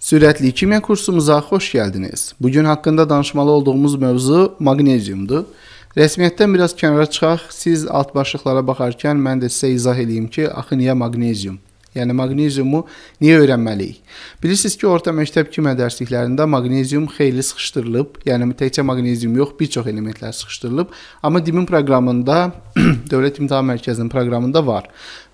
Sürətli kimya kursumuza xoş gəldiniz. Bu gün haqqında danışmalı olduğumuz mövzu maqneziumdur. Rəsmiyyətdən biraz kənara çıxaq. Siz alt başlıqlara baxarkən mən də sizə izah eləyim ki, axı niyə maqnezium? Yəni maqneziumu niyə öyrənməliyik? Bilirsiniz ki, orta məktəb kimya dərsliklərində maqnezium xeyli sıxışdırılıb. Yəni təkcə maqnezium yox, bir çox elementlər sıxışdırılıb, amma DİM-in proqramında Dövlət İmtahan Mərkəzinin proqramında var.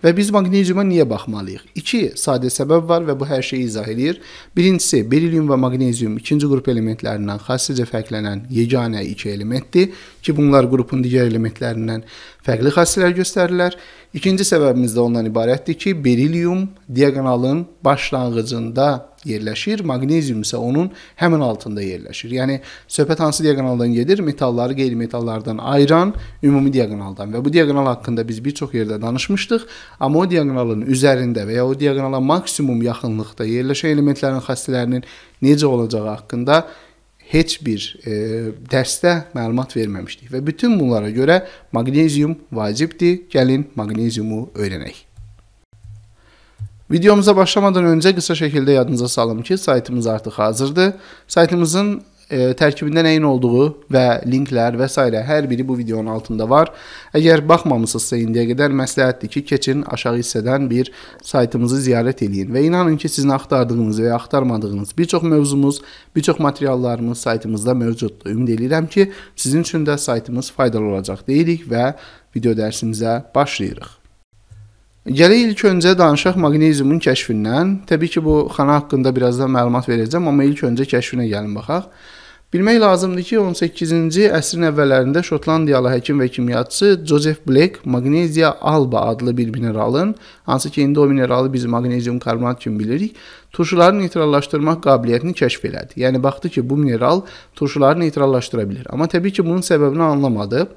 Və biz maqneziuma niyə baxmalıyıq? 2 sadə səbəb var və bu hər şeyi izah edir. Birincisi, berilium və maqnezium ikinci qrup elementlərindən xassəcə fərqlənən yeganə iki elementdir ki, bunlar qrupun digər elementlərindən fərqli xassələr göstərirlər. İkinci səbəbimiz də ondan ibarətdir ki, berilium diaqonalın başlanğıcında yerləşir, maqnezium isə onun həmin altında yerləşir. Yəni söhbət hansı diaqonaldan gedir? Metalları qeyri-metallardan ayıran ümumi diaqonaldan və bu diaqonal haqqında biz bir çox yerdə danışmışdıq. Amma o diaqonalın üzərində və ya o diaqonala maksimum yaxınlıqda yerləşən elementlərin xassələrinin necə olacağı haqqında heç bir e, dərsdə məlumat verməmişdik və bütün bunlara görə maqnezium vacibdir. Gəlin maqneziumu öyrənək. Videomuza başlamadan öncə qısa şəkildə yadınıza salım ki, saytımız artıq hazırdır. Saytımızın e, tərkibində nəyin olduğu və linklər və s. hər biri bu videonun altında var. Əgər baxmamısınızsa indiyə qədər məsləhətdir ki, keçin aşağı hissədən bir saytımızı ziyarət eləyin və inanın ki, sizin axtardığınız və ya axtarmadığınız bir çox mövzumuz, bir çox materiallarımız saytımızda mövcuddur. Ümid edirəm ki, sizin üçün də saytımız faydalı olacaq deyirik və video dərsimizə başlayırıq. Gələk ilk öncə danışaq maqneziumun kəşfindən. Təbii ki, bu xana haqqında birazdan məlumat verəcəm, amma ilk öncə kəşfinə gəlin baxaq. Bilmək lazımdır ki, 18-ci əsrin əvvəllərində Şotlandiyalı həkim və kimyaçı Joseph Blake magneziya alba adlı bir mineralın, hansı ki, indi o mineralı biz magnezium karbonat kimi bilirik, turşuları neytrallaşdırmaq qabiliyyətini kəşf elədi. Yəni baxdı ki, bu mineral turşuları neytrallaşdıra bilər. Amma təbii ki, bunun səbəbini anlamadı.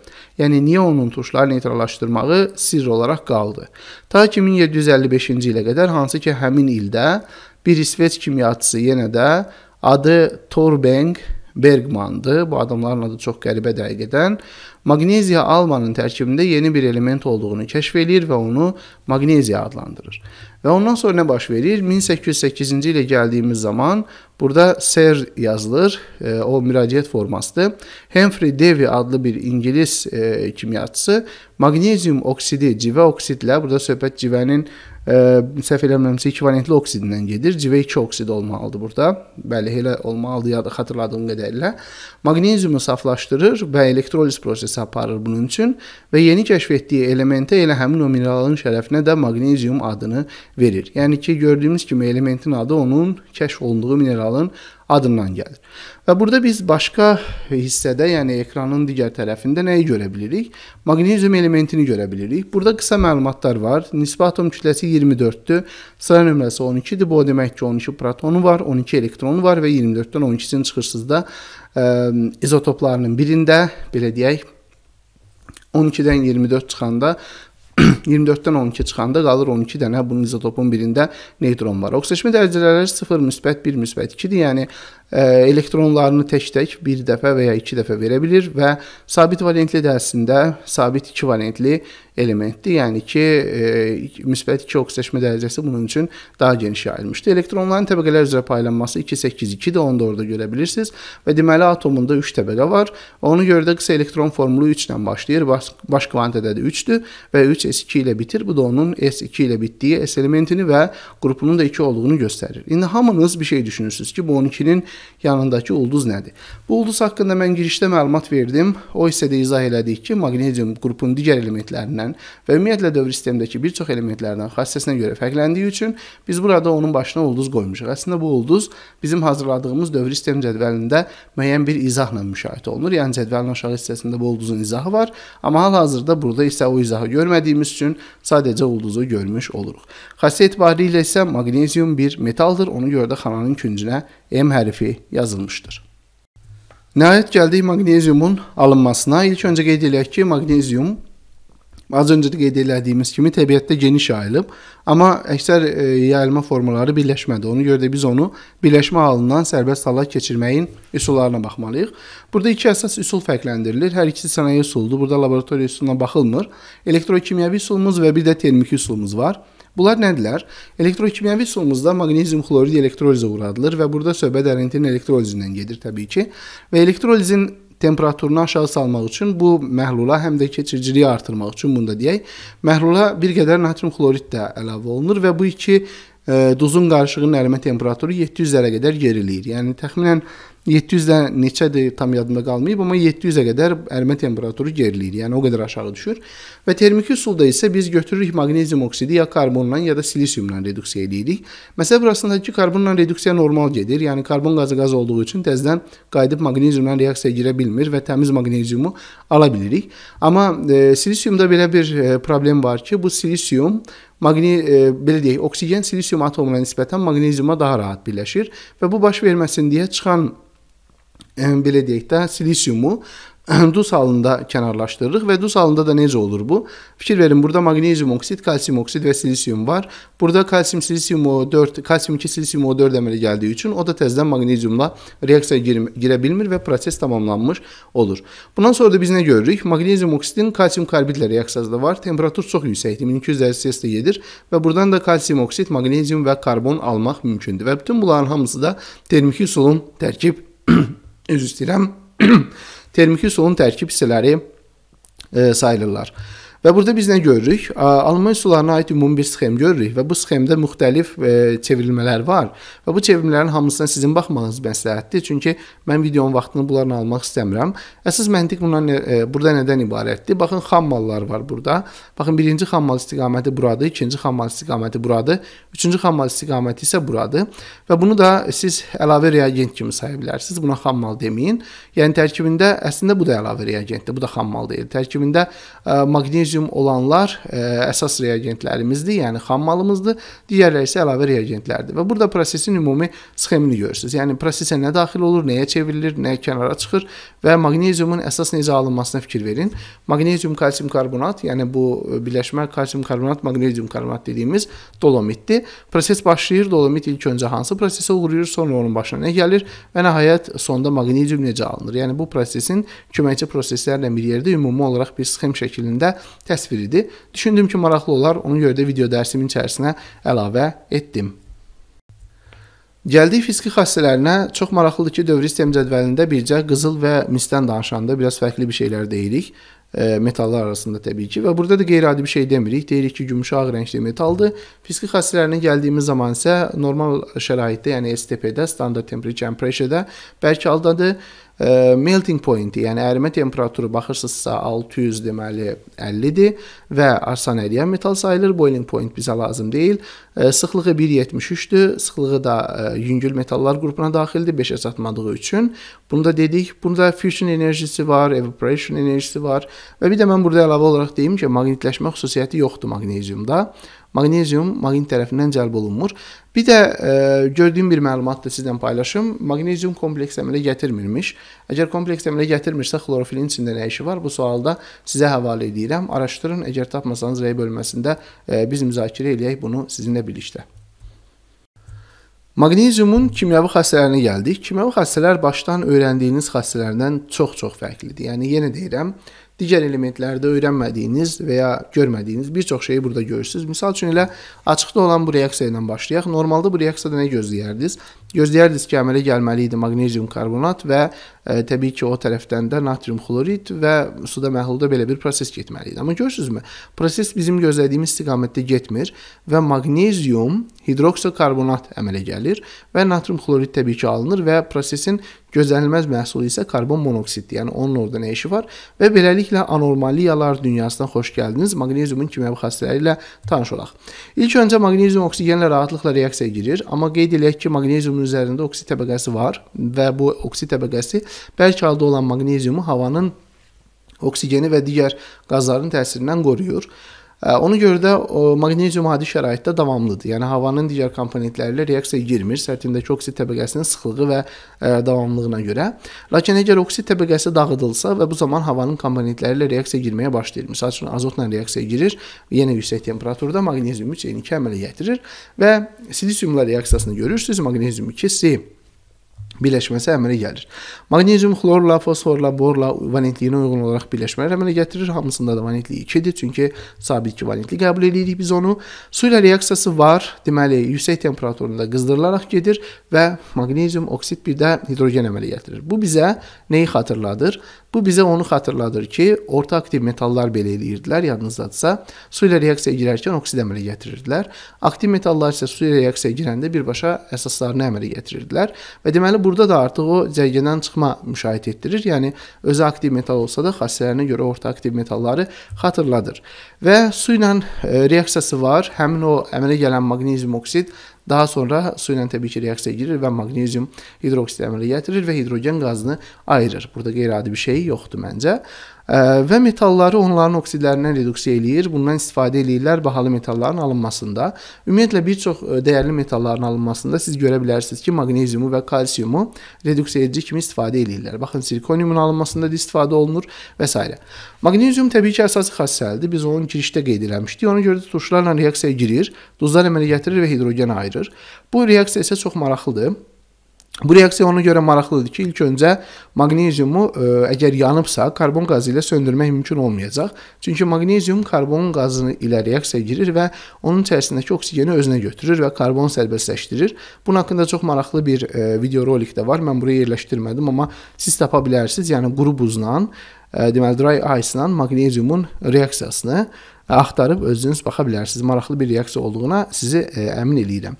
Yəni niyə onun turşuları neytrallaşdırmağı sirr olaraq qaldı. Ta ki 1755-ci ilə qədər hansı ki, həmin ildə bir İsveç kimyaçısı yenə də adı Torbenq Bergmandı. Bu adamların adı çox qəribə dəqiqədən Maqneziya almanın tərkibində yeni bir element olduğunu kəşf eləyir və onu maqneziya adlandırır. Və ondan sonra nə baş verir? 1808-ci ilə gəldiyimiz zaman burada ser yazılır, e, o müraciət formasıdır. Henry Davy adlı bir ingilis e, kimyatçısı maqnezium oksidi, civə oksidlə, burada söhbət civənin e, səhv eləmirəmsə ekvivalentli oksidindən gedir. Civə 2 oksid olmalıdır burada. Bəli, elə olmalıdır, yadda xatırladığım qədərilə. Maqneziumu saflaşdırır və elektroliz prosesi hesab aparır bunun üçün və yeni kəşf etdiyi elementə elə həmin o mineralın şərəfinə də maqnezium adını verir. Yəni ki, gördüyümüz kimi elementin adı onun kəşf olunduğu mineralın adından gəlir. Və burada biz başqa hissədə, yəni ekranın digər tərəfində nəyi görə bilirik? Maqnezium elementini görə bilirik. Burada qısa məlumatlar var. Nisbi atom kütləsi 24-dür, sıra nömrəsi 12-dir. Bu o demək ki, 12 protonu var, 12 elektronu var və 24-dən 12-sinin çıxışsızda ə, izotoplarının birində, belə deyək, 12-dən 24 çıxanda 24-dən 12 çıxanda qalır 12 dənə bunun izotopun birində neytron var. Oksidaşmə dərəcələri 0 müsbət 1 müsbət 2-dir. Yəni Ee, elektronlarını tək-tək bir dəfə və ya iki dəfə verebilir və sabit valentli dərəsində sabit iki valentli elementdir. Yəni ki, e, müsbət 2 oksidaşma dərəcəsi bunun üçün daha geniş yayılmışdır. Elektronların təbəqələr üzrə paylanması 2 8 2 də onda orada görə bilirsiniz və deməli atomunda 3 təbəqə var. Onu görə də qısa elektron formulu 3 ilə başlayır, baş, baş kvantitədə də 3-dür və 3 S2 ilə bitir. Bu da onun S2 ilə bitdiyi S elementini və qrupunun da 2 olduğunu göstərir. İndi hamınız bir şey düşünürsünüz ki, bu 12-nin yanındakı ulduz nədir? Bu ulduz haqqında mən girişdə məlumat verdim. O hissədə izah elədik ki, maqnezium qrupunun digər elementlərindən və ümumiyyətlə dövr sistemindəki bir çox elementlərdən xassəsinə görə fərqləndiyi üçün biz burada onun başına ulduz qoymuşuq. Əslində bu ulduz bizim hazırladığımız dövr sistem cədvəlində müəyyən bir izahla müşahidə olunur. Yəni cədvəlin aşağı hissəsində bu ulduzun izahı var, amma hal-hazırda burada isə o izahı görmədiyimiz üçün sadəcə ulduzu görmüş oluruq. Xassiyyət etibarilə isə maqnezium bir metaldır. Ona görə də xananın küncünə M hərfi yazılmışdır. Nəhayət gəldik maqneziumun alınmasına. İlk öncə qeyd eləyək ki, maqnezium az öncə də qeyd elədiyimiz kimi təbiətdə geniş yayılıb, amma əksər e, yayılma formaları birləşmədi. Ona görə də biz onu birləşmə halından sərbəst hala keçirməyin üsullarına baxmalıyıq. Burada iki əsas üsul fərqləndirilir. Hər ikisi sənaye üsuludur. Burada laboratoriya üsuluna baxılmır. Elektrokimyəvi üsulumuz və bir də termiki üsulumuz var. Bunlar nədirlər? Elektrokimyəvi solumuzda maqnezium xloridi elektrolizə uğradılır və burada söhbə dərintinin elektrolizindən gedir təbii ki. Və elektrolizin temperaturunu aşağı salmaq üçün bu məhlula həm də keçiriciliyi artırmaq üçün bunu da deyək, məhlula bir qədər natrium xlorid də əlavə olunur və bu iki e, duzun qarışığının ərimə temperaturu 700 dərəcəyə qədər geriləyir. Yəni təxminən 700-dən neçədir tam yadımda qalmayıb, amma 700-ə qədər ərimə temperaturu geriləyir. Yəni o qədər aşağı düşür. Və termiki üsulda isə biz götürürük maqnezium oksidi ya karbonla ya da silisiumla reduksiya eləyirik. Məsələ burasındakı karbonla reduksiya normal gedir. Yəni karbon qazı qaz olduğu üçün təzədən qayıdıb maqneziumla reaksiyaya girə bilmir və təmiz maqneziumu ala bilirik. Amma e, silisiumda belə bir e, problem var ki, bu silisium magni e, belə deyək, oksigen silisium atomuna nisbətən maqneziuma daha rahat birləşir və bu baş verməsin deyə çıxan Ehm, belediyelikdə silisiumu ehm, duz halında kənarlaşdırırıq və duz halında da necə olur bu? Fikir verin, burada magnezyum oksid, kalsium oksid və silisium var. Burada kalsium silisium O4, kalsium 2 silisium O4 əmələ gəldiyi üçün o da təzədən magnezyumla reaksiyaya gir girə bilmir və proses tamamlanmış olur. Bundan sonra da biz nə görürük? Magnezyum oksidin kalsium karbidlə reaksiyası da var. Temperatur çox yüksəkdir, 1200 dərəcə Selsiyə gedir və buradan da kalsium oksid, magnezyum və karbon almaq mümkündür və bütün bunların hamısı da termik üsulun tərkib üzr istəyirəm, termiki suyun tərkib hissələri e, sayılırlar. Və burada biz nə görürük? Alman üsullarına aid ümumi bir sxem görürük və bu sxemdə müxtəlif e, çevrilmələr var və bu çevrilmələrin hamısına sizin baxmağınız məsləhətdir, çünki mən videonun vaxtını bunlarla almaq istəmirəm. Əsas məntiq bundan e, burada nədən ibarətdir? Baxın xam mallar var burada. Baxın birinci xam mal istiqaməti buradır, ikinci xam mal istiqaməti buradır, üçüncü xam mal istiqaməti isə buradır və bunu da siz əlavə reagent kimi saya bilərsiniz. Buna xam mal deməyin. Yəni tərkibində əslində bu da əlavə reagentdir, bu da xam mal deyil. Tərkibində e, magnez lizium olanlar ə, e, əsas reagentlərimizdir, yəni xammalımızdır. Digərləri isə əlavə reagentlərdir. Və burada prosesin ümumi sxemini görürsüz. Yəni prosesə nə daxil olur, nəyə çevrilir, nə kənara çıxır və maqneziumun əsas necə alınmasına fikir verin. Maqnezium kalsium karbonat, yəni bu birləşmə kalsium karbonat, maqnezium karbonat dediyimiz dolomitdir. Proses başlayır, dolomit ilk öncə hansı prosesə uğrayır, sonra onun başına nə gəlir və nəhayət sonda maqnezium necə alınır? Yəni bu prosesin köməkçi proseslərlə bir yerdə ümumi olaraq bir sxem şəklində təsvir idi. Düşündüm ki, maraqlı olar, ona görə də video dərsimin içərisinə əlavə etdim. Gəldik fiziki xassələrinə. Çox maraqlıdır ki, dövri sistem cədvəlində bircə qızıl və misdən danışanda biraz fərqli bir şeylər deyirik. E, metallar arasında təbii ki və burada da qeyri-adi bir şey demirik. Deyirik ki, gümüşü ağ rəngli metaldır. Fiziki xassələrinə gəldiyimiz zaman isə normal şəraitdə, yəni STP-də, standart temperature and pressure-də bərk aldadır. Eh, melting pointi, yəni ərimə temperaturu baxırsınızsa 600 deməli 50-dir və arsan əriyən metal sayılır. Boiling point bizə lazım deyil. E, sıxlığı 1.73-dür. Sıxlığı da e, yüngül metallar qrupuna daxildir 5-ə çatmadığı üçün. Bunu da dedik. Bunda fusion enerjisi var, evaporation enerjisi var və bir də mən burada əlavə olaraq deyim ki, maqnitləşmə xüsusiyyəti yoxdur maqneziumda. Magnezium maqnit tərəfindən cəlb olunmur. Bir də e, gördüyüm bir məlumat da sizlə paylaşım. Magnezium kompleks əmələ gətirmirmiş. Əgər kompleks əmələ gətirmirsə, xlorofilin içində nə işi var? Bu sualda sizə həvalə edirəm. Araşdırın. Əgər tapmasanız rəy bölməsində e, biz müzakirə eləyək bunu sizinlə birlikdə. Maqneziumun kimyəvi xassələrinə gəldik. Kimyəvi xassələr başdan öyrəndiyiniz xassələrdən çox-çox fərqlidir. Yəni yenə deyirəm, digər elementlərdə öyrənmədiyiniz və ya görmədiyiniz bir çox şeyi burada görürsüz. Məsəl üçün elə açıqda olan bu reaksiya ilə başlayaq. Normalda bu reaksiyada nə gözləyərdiniz? Gözləyərdiniz ki, əmələ gəlməli idi magnezium karbonat və təbii ki, o tərəfdən də natrium xlorid və suda məhlulda belə bir proses getməli idi. Amma görürsünüzmü? Proses bizim gözlədiyimiz istiqamətdə getmir və maqnezium hidroksokarbonat əmələ gəlir və natrium xlorid təbii ki, alınır və prosesin gözlənilməz məhsulu isə karbon monoksiddir. Yəni onun orada nə işi var? Və beləliklə anormaliyalar dünyasına xoş gəldiniz. Maqneziumun kimyəvi xassələri ilə tanış olaq. İlk öncə maqnezium oksigenlə rahatlıqla reaksiyaya girir, amma qeyd eləyək ki, maqneziumun üzərində oksid təbəqəsi var və bu oksid təbəqəsi Bərk halda olan maqneziumu havanın oksigeni və digər qazların təsirindən qoruyur. Ona görə də o, magnezium adi şəraitdə davamlıdır. Yəni havanın digər komponentləri ilə reaksiyaya girmir, səthindəki oksid təbəqəsinin sıxlığı və ə, davamlılığına görə. Lakin əgər oksid təbəqəsi dağıdılsa və bu zaman havanın komponentləri ilə reaksiyaya girməyə başlayır. Məsəl üçün azotla reaksiyaya girir, yenə yüksək temperaturda magnezium 3 N2 əmələ gətirir və silisiumla reaksiyasını görürsüz, magnezium 2 Si birləşməsi əmələ gəlir. Maqnezium xlorla, fosforla, borla valentliyinə uyğun olaraq birləşmələr əmələ gətirir. Hamısında da valentlik 2-dir, çünki sabit ki valentli qəbul edirik biz onu. Su ilə reaksiyası var. Deməli, yüksək temperaturda qızdırılaraq gedir və maqnezium oksid bir də hidrogen əmələ gətirir. Bu bizə neyi xatırladır? Bu bizə onu xatırladır ki, orta aktiv metallar belə eləyirdilər, yadınızdadırsa, su ilə reaksiyaya girərkən oksid əmələ gətirirdilər. Aktiv metallar isə su ilə reaksiyaya girəndə birbaşa əsaslarını əmələ gətirirdilər və deməli bu burada da artıq o zərgədən çıxma müşahidə etdirir. Yəni özü aktiv metal olsa da xassələrinə görə orta aktiv metalları xatırladır. Və su ilə e, reaksiyası var. Həmin o əmələ gələn maqnezium oksid daha sonra su ilə təbii ki reaksiyaya girir və maqnezium hidroksid əmələ gətirir və hidrogen qazını ayırır. Burada qeyri-adi bir şey yoxdur məncə və metalları onların oksidlərindən reduksiya eləyir. Bundan istifadə eləyirlər bahalı metalların alınmasında. Ümumiyyətlə bir çox e, dəyərli metalların alınmasında siz görə bilərsiniz ki, maqneziumu və kalsiumu reduksiya edici kimi istifadə eləyirlər. Baxın, silikoniumun alınmasında da istifadə olunur və s. Maqnezium təbii ki, əsas xassəlidir. Biz onun girişdə qeyd eləmişdik. Ona görə də turşularla reaksiyaya girir, duzlar əmələ gətirir və hidrogen ayırır. Bu reaksiya isə çox maraqlıdır. Bu reaksiya ona görə maraqlıdır ki, ilk öncə maqneziumu ə, e, əgər yanıbsa, karbon qazı ilə söndürmək mümkün olmayacaq. Çünki maqnezium karbon qazını ilə reaksiyaya girir və onun içərisindəki oksigeni özünə götürür və karbon sərbəstləşdirir. Bunun haqqında çox maraqlı bir ə, e, video rolik də var. Mən buraya yerləşdirmədim, amma siz tapa bilərsiniz. Yəni quru buzla, ə, e, deməli dry ice ilə maqneziumun reaksiyasını axtarıb özünüz baxa bilərsiniz. Maraqlı bir reaksiya olduğuna sizi ə, e, əmin eləyirəm.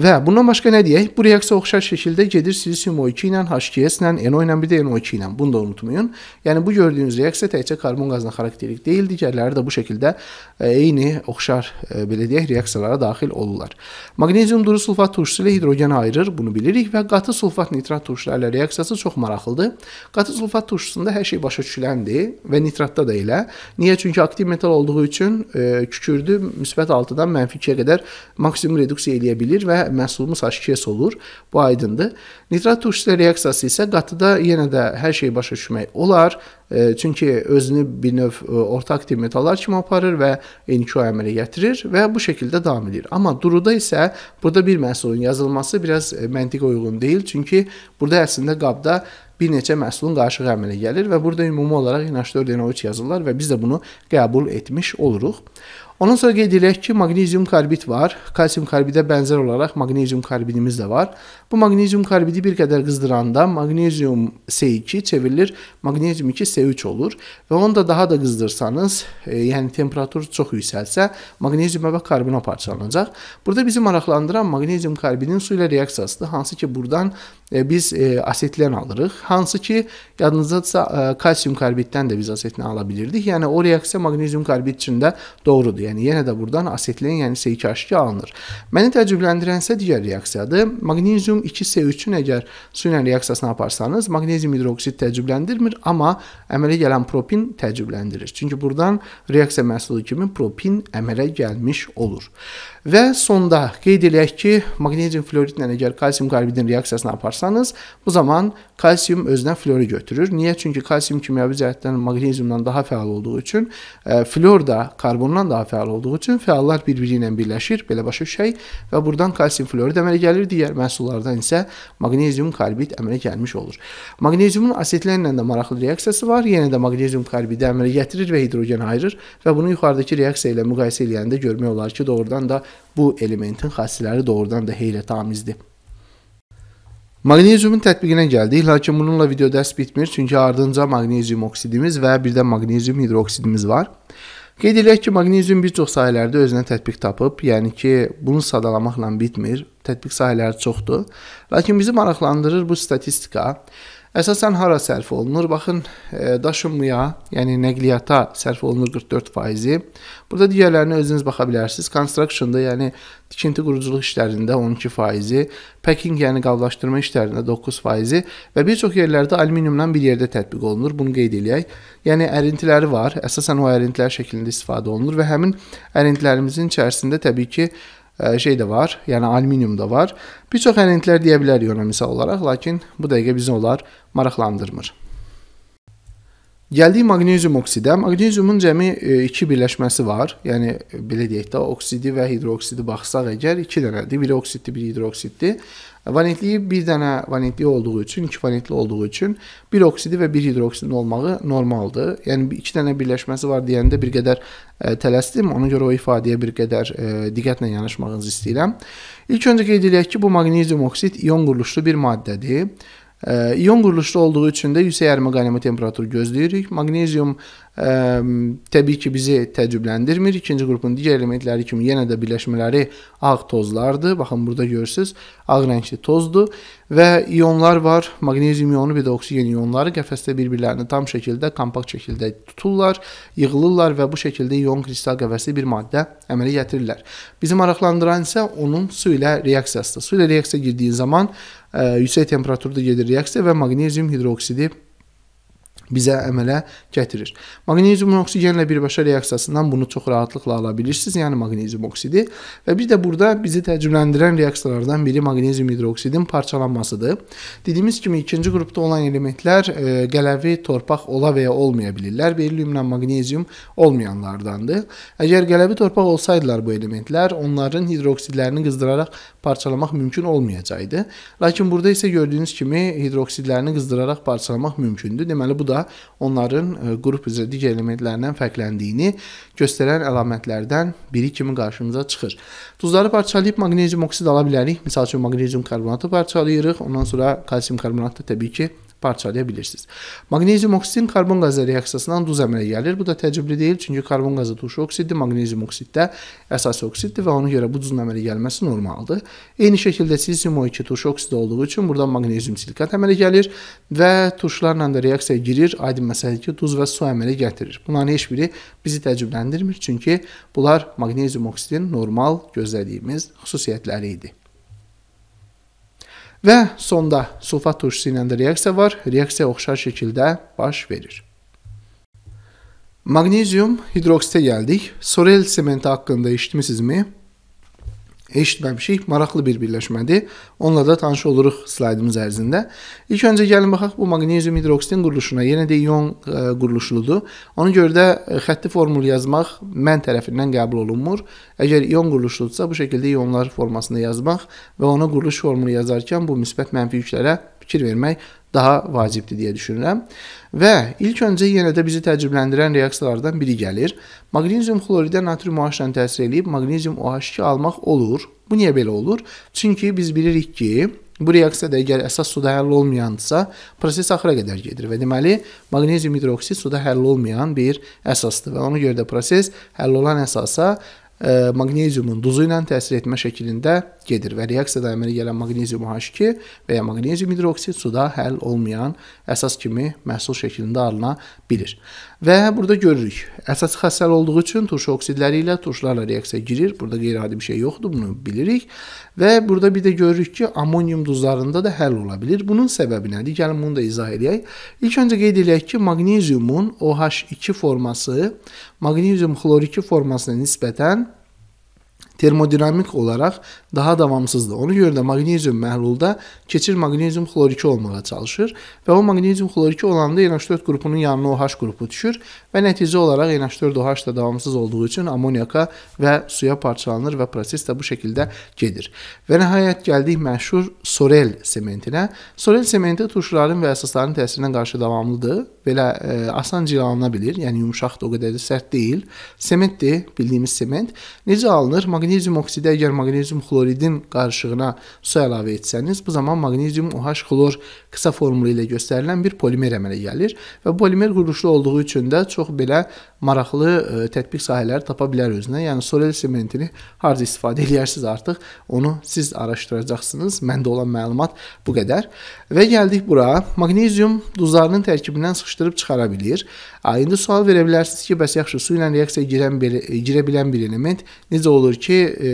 Və bundan başqa nə deyək? Bu reaksiya oxşar şəkildə gedir silisium-O2 ilə, H2S ilə, NO ilə, bir də NO2 ilə. Bunu da unutmayın. Yəni bu gördüyünüz reaksiya təkcə karbon qazına xarakterik deyil, digərləri də bu şəkildə ə, e, eyni oxşar ə, e, belə deyək reaksiyalara daxil olurlar. Magnezium durosulfat turşusu ilə hidrogen ayırır, bunu bilirik və qatı sulfat nitrat turşuları ilə reaksiyası çox maraqlıdır. Qatı sulfat turşusunda hər şey başa düşüləndir və nitratda da elə. Niyə? Çünki aktiv metal olduğu üçün gün e, kükürdü müsbət 6-dan mənfi 2-yə qədər maksimum reduksiya eləyə bilir və məhsulumuz H2S olur. Bu aydındır. Nitrat turşusu reaksiyası isə qatıda yenə də hər şey başa düşmək olar. Çünki özünü bir növ e, orta aktiv metallar kimi aparır və inkişaf əmələ gətirir və bu şəkildə davam edir. Amma duruda isə burada bir məhsulun yazılması biraz e, məntiqə uyğun deyil. Çünki burada əslində qabda bir neçə məhsulun qarışığı əmələ gəlir və burada ümumi olaraq NH4NO3 yazırlar və biz də bunu qəbul etmiş oluruq. Ondan sonra qeyd edək ki, magnezium karbid var. Kalsium karbidə bənzər olaraq magnezium karbidimiz də var. Bu magnezium karbidi bir qədər qızdıranda magnezium S2 çevrilir, magnezium 2 S3 olur və onu da daha da qızdırsanız, e, yəni temperatur çox yüksəlsə, magnezium və karbona parçalanacaq. Burada bizi maraqlandıran magnezium karbidin su ilə reaksiyasıdır, hansı ki, burdan e, biz e, asetlen alırıq. Hansı ki, yadınızdadsa e, kalsium karbiddən də biz asetlen ala bilirdik. Yəni o reaksiya magnezium karbid üçün də doğrudur. Yəni yəni yenə də buradan asetilin, yəni seykəşki alınır. Məni təəccübləndirənsə digər reaksiyadır. Magnezium 2S3-ün əgər su ilə reaksiyasına aparsanız, magnezium hidroksid təəccübləndirmir, amma əmələ gələn propin təəccübləndirir. Çünki buradan reaksiya məhsulu kimi propin əmələ gəlmiş olur. Və sonda qeyd eləyək ki, magnezium floridlə əgər kalsium karbidin reaksiyasına aparsanız, bu zaman kalsium özünə flori götürür. Niyə? Çünki kalsium kimyəvi cəhətdən magneziumdan daha fəal olduğu üçün e, flor da karbondan daha fəal təala olduğu üçün fəallar bir-biri ilə birləşir, belə başa düşək və burdan kalsium florid əmələ gəlir, digər məhsullardan isə maqnezium karbid əmələ gəlmiş olur. Maqneziumun asetlərlə də maraqlı reaksiyası var. Yenə də maqnezium karbidi əmələ gətirir və hidrogen ayırır və bunu yuxarıdakı reaksiya ilə müqayisə edəndə görmək olar ki, doğrudan da bu elementin xassələri doğrudan da heyrətamizdir. Maqneziumun tətbiqinə gəldik, lakin bununla video dərs bitmir, çünki ardınca maqnezium oksidimiz və bir də maqnezium hidroksidimiz var. Qeyd edək ki, maqnezium bir çox sahələrdə özünə tətbiq tapıb, yəni ki, bunu sadalamaqla bitmir. Tətbiq sahələri çoxdur. Lakin bizi maraqlandırır bu statistika. Əsasən hara sərf olunur? Baxın, e, daşınmaya, yəni nəqliyyata sərf olunur 44%-i. Burada digərlərinə özünüz baxa bilərsiniz. Construction-da, yəni tikinti quruculuq işlərində 12%-i, packing, yəni qablaşdırma işlərində 9%-i və bir çox yerlərdə alüminiumdan bir yerdə tətbiq olunur. Bunu qeyd eləyək. Yəni ərintiləri var. Əsasən o ərintilər şəklində istifadə olunur və həmin ərintilərimizin içərisində təbii ki, şey də var, yəni alüminium da var. Bir çox ənənitlər deyə bilərik ona misal olaraq, lakin bu dəqiqə bizi onlar maraqlandırmır. Gəldik magnezium oksidə. Magneziumun cəmi 2 e, birləşməsi var. Yəni belə deyək də, oksidi və hidroksidi baxsaq əgər 2 dənədir. Biri oksiddir, biri hidroksiddir. Valentliyi bir dənə valentliyi olduğu üçün, iki valentli olduğu üçün bir oksidi və bir hidroksidin olmağı normaldır. Yəni iki dənə birləşməsi var deyəndə bir qədər ə, e, tələsdim. Ona görə o ifadəyə bir qədər ə, e, diqqətlə yanaşmağınızı istəyirəm. İlk öncə qeyd edək ki, bu magnezium oksid ion quruluşlu bir maddədir. İon quruluşlu olduğu üçün də yüksək ərimə qaynama temperaturu gözləyirik. Maqnezium ə, e, təbii ki, bizi təəccübləndirmir. İkinci qrupun digər elementləri kimi yenə də birləşmələri ağ tozlardır. Baxın burada görürsüz, ağ rəngli tozdur və ionlar var. Maqnezium ionu və də oksigen ionları qəfəsdə bir-birlərini tam şəkildə, kompakt şəkildə tuturlar, yığılırlar və bu şəkildə ion kristal qəfəsi bir maddə əmələ gətirirlər. Bizi maraqlandıran isə onun su ilə reaksiyasıdır. Su ilə reaksiyaya girdiyi zaman yüksək temperaturda gedir reaksiya və maqnezium hidroksidi bizə əmələ gətirir. Maqneziumun oksigenlə birbaşa reaksiyasından bunu çox rahatlıqla ala bilirsiniz. Yəni maqnezium oksidi və bir də burada bizi təəccübləndirən reaksiyalardan biri maqnezium hidroksidin parçalanmasıdır. Dediyimiz kimi ikinci qrupda olan elementlər e, qələvi torpaq ola və ya olmaya bilirlər. Berliumla maqnezium olmayanlardandır. Əgər qələvi torpaq olsaydılar bu elementlər, onların hidroksidlərini qızdıraraq parçalamaq mümkün olmayacaqdı. Lakin burada isə gördüyünüz kimi hidroksidlərini qızdıraraq parçalamaq mümkündür. Deməli bu da da onların e, qrup üzrə digər elementlərindən fərqləndiyini göstərən əlamətlərdən biri kimi qarşımıza çıxır. Duzları parçalayıb maqnezium oksid ala bilərik. Məsəl üçün maqnezium karbonatı parçalayırıq, ondan sonra kalsium karbonatı da təbii ki parçalaya bilirsiniz. Maqnezium oksidin karbon qazı reaksiyasından duz əmələ gəlir. Bu da təcrübli deyil, çünki karbon qazı turşu oksiddir, maqnezium oksid də əsas oksiddir və ona görə bu duzun əmələ gəlməsi normaldır. Eyni şəkildə silisium O2 turşu oksidi olduğu üçün burada maqnezium silikat əmələ gəlir və turşularla da reaksiyaya girir. Aydın məsələ ki, duz və su əmələ gətirir. Bunların heç biri bizi təcrübləndirmir, çünki bunlar maqnezium oksidin normal gözlədiyimiz xüsusiyyətləri idi. Və sonda sulfat turşusu ilə də reaksiya var. Reaksiya oxşar şəkildə baş verir. Magnezyum hidroksitə gəldik. Sorel sementi haqqında eşitmisinizmi? eşitməmişik. Maraqlı bir birləşmədir. Onunla da tanış oluruq slaydımız ərzində. İlk öncə gəlin baxaq bu maqnezium hidroksidin quruluşuna. Yenə də ion ə, e, quruluşludur. Ona görə də xətti formul yazmaq mən tərəfindən qəbul olunmur. Əgər ion quruluşludursa bu şəkildə ionlar formasında yazmaq və ona quruluş formulu yazarkən bu müsbət mənfi yüklərə fikir vermək daha vacibdir deyə düşünürəm. Və ilk öncə yenə də bizi təəccübləndirən reaksiyalardan biri gəlir. Maqnezium xloridə natrium OH-la təsir eləyib maqnezium OH2 almaq olur. Bu niyə belə olur? Çünki biz bilirik ki, Bu reaksiyada əgər əsas suda həll olmayansa, proses axıra qədər gedir və deməli maqnezium hidroksid suda həll olmayan bir əsasdır və ona görə də proses həll olan əsasa maqneziumun duzu ilə təsir etmə şəklində gedir və reaksiyada əmələ gələn maqnezium H2 və ya maqnezium hidroksid suda həll olmayan əsas kimi məhsul şəklində alına bilir. Və burada görürük, əsas xəsəl olduğu üçün turş oksidləri ilə turşlarla reaksiyaya girir. Burada qeyri-adi bir şey yoxdur, bunu bilirik. Və burada bir də görürük ki, amonium duzlarında da həll ola bilir. Bunun səbəbi nədir? Gəlin bunu da izah eləyək. İlk öncə qeyd eləyək ki, maqneziumun OH2 forması maqnezium xloriki formasına nisbətən termodinamik olaraq daha davamsızdır. Ona görə də magnezium məhlulda keçir magnezium xloriki olmağa çalışır və o magnezium xloriki olanda NH4 qrupunun yanına OH qrupu düşür və nəticə olaraq NH4OH da davamsız olduğu üçün amoniyaka və suya parçalanır və proses də bu şəkildə gedir. Və nəhayət gəldik məşhur Sorel sementinə. Sorel sementi turşuların və əsasların təsirinə qarşı davamlıdır. Belə e, asan cilalana bilir, yəni yumşaqdır, o qədər də sərt deyil. Sementdir, bildiyimiz sement. Necə alınır? Magnezium Magnezium oksidi əgər magnezium xloridin qarışığına su əlavə etsəniz, bu zaman magnezium OH xlor qısa formulu ilə göstərilən bir polimer əmələ gəlir və polimer quruluşlu olduğu üçün də çox belə maraqlı ə, e, tətbiq sahələri tapa bilər özünə. Yəni solel sementini harda istifadə edirsiniz artıq, onu siz araşdıracaqsınız. Məndə olan məlumat bu qədər. Və gəldik bura. Magnezium duzlarının tərkibindən sıxışdırıb çıxara bilir. A, indi sual verə bilərsiniz ki, bəs yaxşı su ilə reaksiyaya girən belə, girə bilən bir element necə olur ki, indiki e,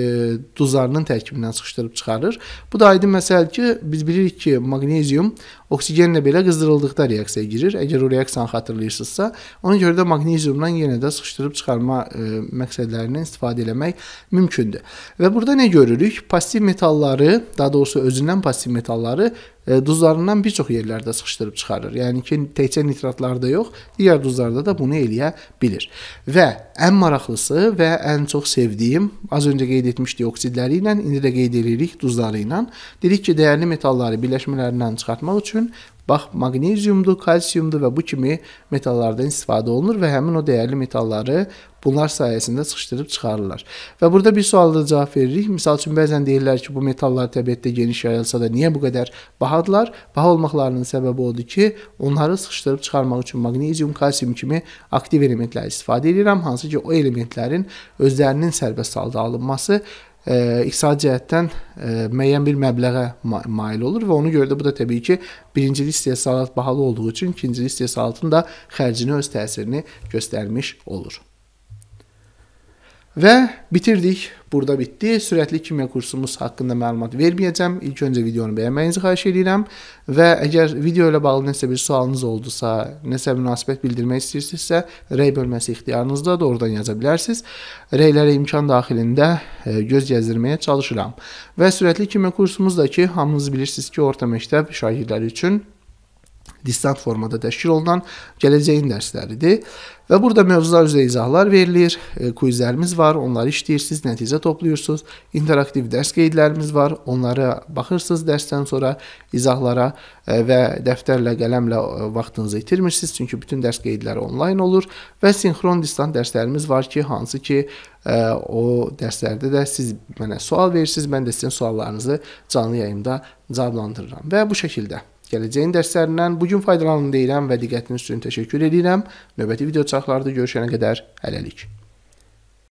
duzlarının tərkibindən sıxışdırıb çıxarır. Bu da aydın məsələdir ki, biz bilirik ki, maqnezium oksigenlə belə qızdırıldıqda reaksiyaya girir. Əgər o reaksiyanı xatırlayırsınızsa, ona görə də maqneziumdan yenə də sıxışdırıb çıxarma e, məqsədlərindən istifadə etmək mümkündür. Və burada nə görürük? Pasiv metalları, daha doğrusu özündən pasiv metalları E, duzlarından bir çox yerlərdə sıxışdırıb çıxarır. Yəni ki, təkcə nitratlarda yox, digər duzlarda da bunu eləyə bilir. Və ən maraqlısı və ən çox sevdiyim az öncə qeyd etmişdik oksidləri ilə, indi də qeyd edirik duzları ilə. Dedik ki, dəyərli metalları birləşmələrindən çıxartmaq üçün Bax, maqneziumdur, kalsiumdur və bu kimi metallardan istifadə olunur və həmin o dəyərli metalları bunlar sayəsində sıxışdırıb çıxarırlar. Və burada bir sualda cavab veririk. Məsəl üçün bəzən deyirlər ki, bu metallar təbiətdə geniş yayılsa da niyə bu qədər bahadılar? Baha olmaqlarının səbəbi odur ki, onları sıxışdırıb çıxarmaq üçün maqnezium, kalsium kimi aktiv elementlər istifadə edirəm, hansı ki, o elementlərin özlərinin sərbəst halda alınması e, iqtisadi cəhətdən e, müəyyən bir məbləğə ma mail olur və ona görə də bu da təbii ki, birincilik istehsalat bahalı olduğu üçün ikincilik istehsalatın da xərcini öz təsirini göstərmiş olur. Və bitirdik. Burada bitdi. Sürətli kimya kursumuz haqqında məlumat verməyəcəm. İlk öncə videonu bəyənməyinizi xahiş edirəm və əgər video ilə bağlı nəsə bir sualınız oldusa, nəsə münasibət bildirmək istəyirsinizsə, rey bölməsi ixtiyarınızdadır, oradan yaza bilərsiniz. Reylərə imkan daxilində e, göz gəzdirməyə çalışıram. Və sürətli kimya kursumuzdakı hamınız bilirsiniz ki, orta məktəb şagirdləri üçün distant formada təşkil olunan gələcəyin dərsləridir. Və burada mövzular üzrə izahlar verilir, e, quizlərimiz var, onları işləyirsiniz, nəticə toplayırsınız, interaktiv dərs qeydlərimiz var, onlara baxırsınız dərsdən sonra izahlara e, və dəftərlə, qələmlə e, vaxtınızı itirmirsiniz, çünki bütün dərs qeydləri onlayn olur və sinxron distant dərslərimiz var ki, hansı ki, o dərslərdə də siz mənə sual verirsiniz, mən də sizin suallarınızı canlı yayımda cavablandırıram və bu şəkildə gələcəyin dərslərindən bu gün faydalanın deyirəm və diqqətiniz üçün təşəkkür edirəm. Növbəti video çaxlarda görüşənə qədər hələlik.